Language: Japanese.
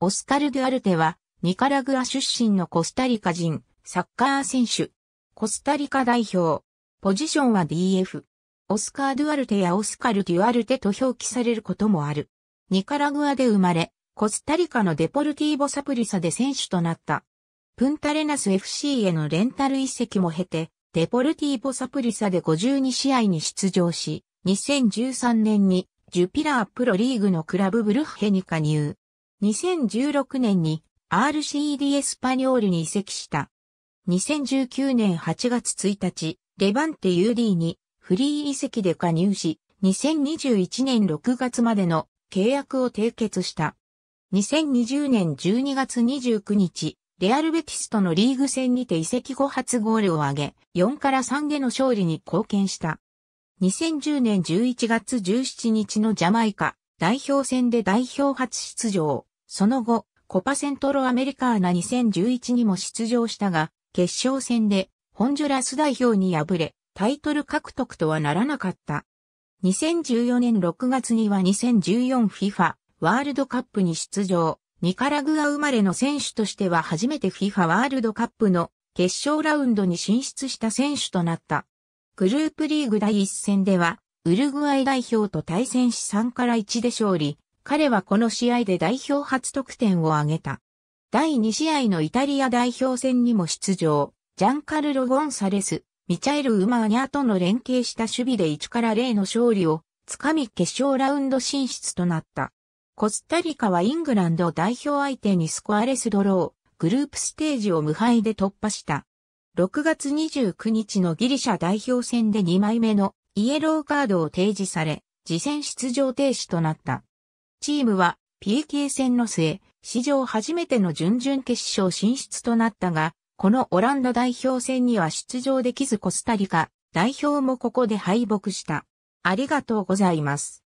オスカル・ドゥアルテは、ニカラグア出身のコスタリカ人、サッカー選手。コスタリカ代表。ポジションは DF。オスカー・ドゥアルテやオスカル・デュアルテと表記されることもある。ニカラグアで生まれ、コスタリカのデポルティーボ・サプリサで選手となった。プンタレナス FC へのレンタル移籍も経て、デポルティーボ・サプリサで52試合に出場し、2013年にジュピラープロリーグのクラブブルッヘに加入。2016年に RCD エスパニョールに移籍した。2019年8月1日、レバンテ UD にフリー移籍で加入し、2021年6月までの契約を締結した。2020年12月29日、レアルベティスとのリーグ戦にて移籍後初ゴールを挙げ、4から3での勝利に貢献した。2010年11月17日のジャマイカ代表戦で代表初出場。その後、コパセントロアメリカーナ2011にも出場したが、決勝戦でホンジュラス代表に敗れ、タイトル獲得とはならなかった。2014年6月には 2014FIFA ワールドカップに出場。ニカラグア生まれの選手としては初めて FIFA ワールドカップの決勝ラウンドに進出した選手となった。グループリーグ第一戦ではウルグアイ代表と対戦し3から1で勝利、彼はこの試合で代表初得点を挙げた。第2試合のイタリア代表戦にも出場、ジャンカルロ・ゴンサレス、ミチャエル・ウマーニャーとの連携した守備で1から0の勝利を、つかみ決勝ラウンド進出となった。コスタリカはイングランド代表相手にスコアレスドロー、グループステージを無敗で突破した。6月29日のギリシャ代表戦で2枚目のイエローカードを提示され、次戦出場停止となった。チームは PK 戦の末、史上初めての準々決勝進出となったが、このオランダ代表戦には出場できずコスタリカ代表もここで敗北した。ありがとうございます。